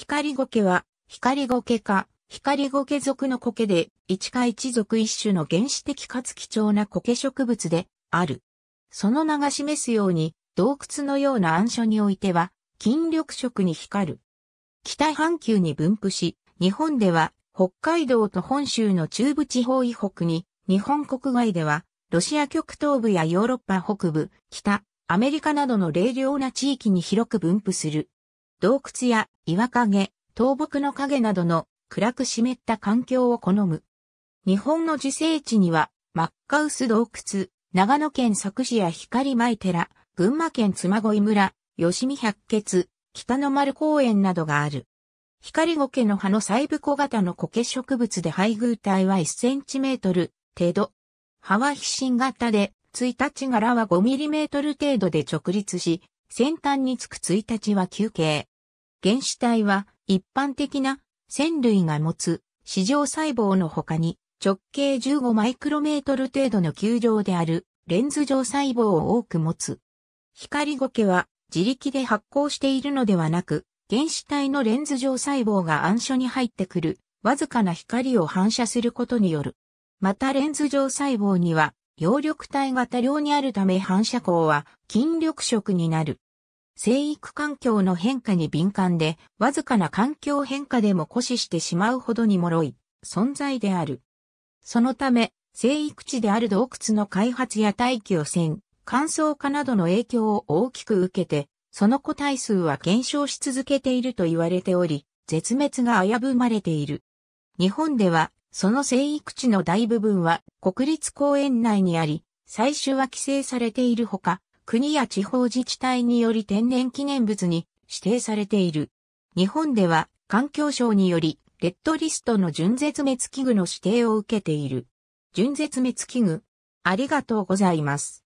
光苔は、光苔か、光苔属の苔で、一か一属一種の原始的かつ貴重な苔植物で、ある。その名が示すように、洞窟のような暗所においては、筋力色に光る。北半球に分布し、日本では、北海道と本州の中部地方以北に、日本国外では、ロシア極東部やヨーロッパ北部、北、アメリカなどの冷涼な地域に広く分布する。洞窟や岩陰、倒木の陰などの暗く湿った環境を好む。日本の自生地には、マッカウス洞窟、長野県佐久市や光舞寺、群馬県妻恋村、吉見百穴、北の丸公園などがある。光苔の葉の細部小型の苔植物で配偶体は1センチメートル程度。葉は皮疹型で、1日柄は5ミリメートル程度で直立し、先端につく1日は休憩。原子体は一般的な線類が持つ市場細胞の他に直径15マイクロメートル程度の球状であるレンズ状細胞を多く持つ。光ゴケは自力で発光しているのではなく、原子体のレンズ状細胞が暗所に入ってくるわずかな光を反射することによる。またレンズ状細胞には葉緑体が多量にあるため反射光は筋緑色になる。生育環境の変化に敏感で、わずかな環境変化でも固死してしまうほどに脆い存在である。そのため、生育地である洞窟の開発や大気汚染、乾燥化などの影響を大きく受けて、その個体数は減少し続けていると言われており、絶滅が危ぶまれている。日本ではその生育地の大部分は国立公園内にあり、採集は規制されているほか、国や地方自治体により天然記念物に指定されている。日本では環境省により、レッドリストの純絶滅危惧の指定を受けている。純絶滅危惧。ありがとうございます。